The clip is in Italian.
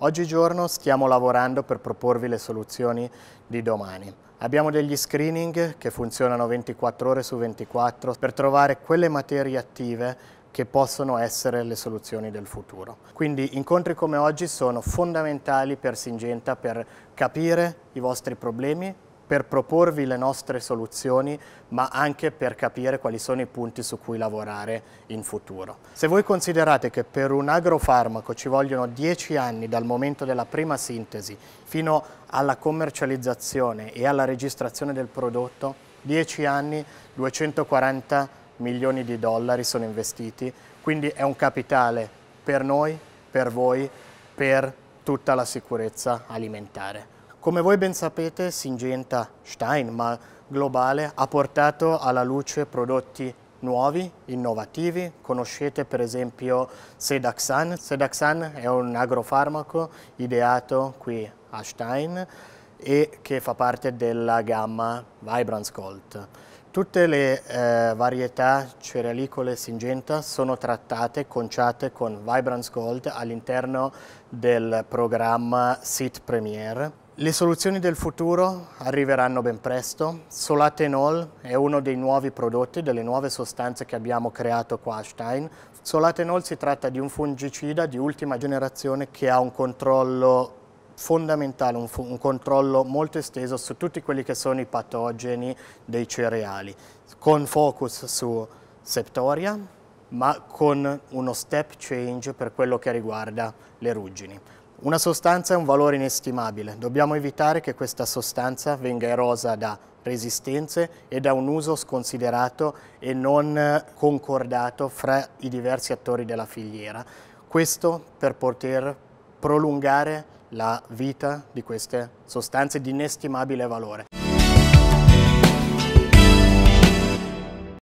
Oggigiorno stiamo lavorando per proporvi le soluzioni di domani. Abbiamo degli screening che funzionano 24 ore su 24 per trovare quelle materie attive che possono essere le soluzioni del futuro. Quindi incontri come oggi sono fondamentali per Singenta per capire i vostri problemi per proporvi le nostre soluzioni, ma anche per capire quali sono i punti su cui lavorare in futuro. Se voi considerate che per un agrofarmaco ci vogliono 10 anni dal momento della prima sintesi fino alla commercializzazione e alla registrazione del prodotto, 10 anni, 240 milioni di dollari sono investiti, quindi è un capitale per noi, per voi, per tutta la sicurezza alimentare. Come voi ben sapete, Singenta Stein, ma globale, ha portato alla luce prodotti nuovi, innovativi. Conoscete per esempio Sedaxan. Sedaxan è un agrofarmaco ideato qui a Stein e che fa parte della gamma Vibrance Colt. Tutte le eh, varietà cerealicole Singenta sono trattate, conciate con Vibrance Gold all'interno del programma SIT Premier le soluzioni del futuro arriveranno ben presto. Solatenol è uno dei nuovi prodotti, delle nuove sostanze che abbiamo creato qua a Stein. Solatenol si tratta di un fungicida di ultima generazione che ha un controllo fondamentale, un, un, controllo molto esteso su tutti quelli che sono i patogeni dei cereali, con focus su Septoria, ma con uno step change per quello che riguarda le ruggini. Una sostanza è un valore inestimabile, dobbiamo evitare che questa sostanza venga erosa da resistenze e da un uso sconsiderato e non concordato fra i diversi attori della filiera. Questo per poter prolungare la vita di queste sostanze di inestimabile valore.